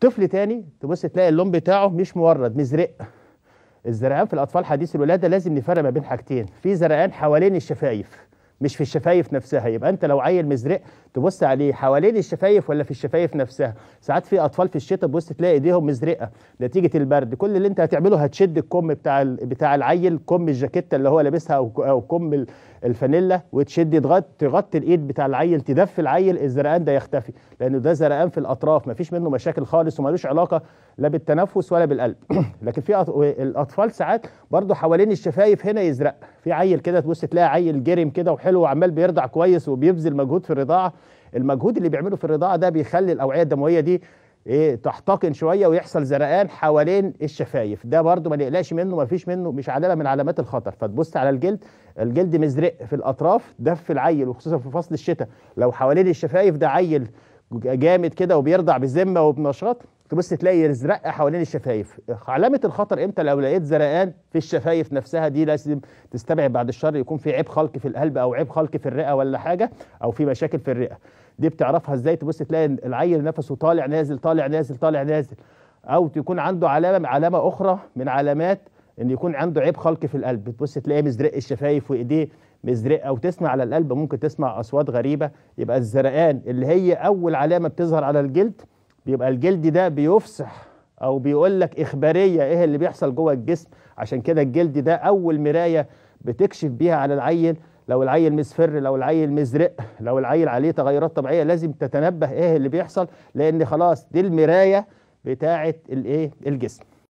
طفل تاني تبص تلاقي اللون بتاعه مش مورد مزرق الزرقان في الاطفال حديث الولاده لازم نفرق ما بين حاجتين في زرقان حوالين الشفايف مش في الشفايف نفسها يبقى انت لو عيل مزرق تبص عليه حوالين الشفايف ولا في الشفايف نفسها ساعات في اطفال في الشتاء تبص تلاقي ايديهم مزرقه نتيجه البرد كل اللي انت هتعمله هتشد الكم بتاع بتاع العيل كم الجاكيته اللي هو لابسها او كم الفانيلا وتشد تغطي الايد بتاع العيل تدفي العيل الزرقان ده يختفي لانه ده زرقان في الاطراف مفيش منه مشاكل خالص وملوش علاقه لا بالتنفس ولا بالقلب لكن في الاطفال ساعات برضو حوالين الشفايف هنا يزرق في عيل كده تبص تلاقي عيل جرم كده وحلو وعمال بيرضع كويس وبيبذل مجهود في الرضاعه المجهود اللي بيعمله في الرضاعه ده بيخلي الاوعيه الدمويه دي ايه تحتقن شويه ويحصل زرقان حوالين الشفايف ده برده ما نقلقش منه ما فيش منه مش علامه من علامات الخطر فتبص على الجلد الجلد مزرق في الاطراف ده في العيل وخصوصا في فصل الشتاء لو حوالين الشفايف ده عيل جامد كده وبيرضع بذمه وبنشاط تبص تلاقي زرقه حوالين الشفايف علامه الخطر امتى لو لقيت زرقان في الشفايف نفسها دي لازم تستبعد بعد الشر يكون في عيب خلق في القلب او عيب خلق في الرئه ولا حاجه او في مشاكل في الرئه دي بتعرفها ازاي تبص تلاقي العيل نفسه طالع نازل طالع نازل طالع نازل او تكون عنده علامه علامه اخرى من علامات ان يكون عنده عيب خلق في القلب تبص تلاقيه مزرق الشفايف وايديه مزرقه وتسمع على القلب ممكن تسمع اصوات غريبه يبقى الزرقان اللي هي اول علامه بتظهر على الجلد بيبقى الجلد ده بيفصح او بيقول لك اخباريه ايه اللي بيحصل جوه الجسم عشان كده الجلد ده اول مرايه بتكشف بيها على العيل لو العيل مزفر لو العيل مزرق لو العيل عليه تغيرات طبيعيه لازم تتنبه ايه اللي بيحصل لان خلاص دي المرايه بتاعه الايه الجسم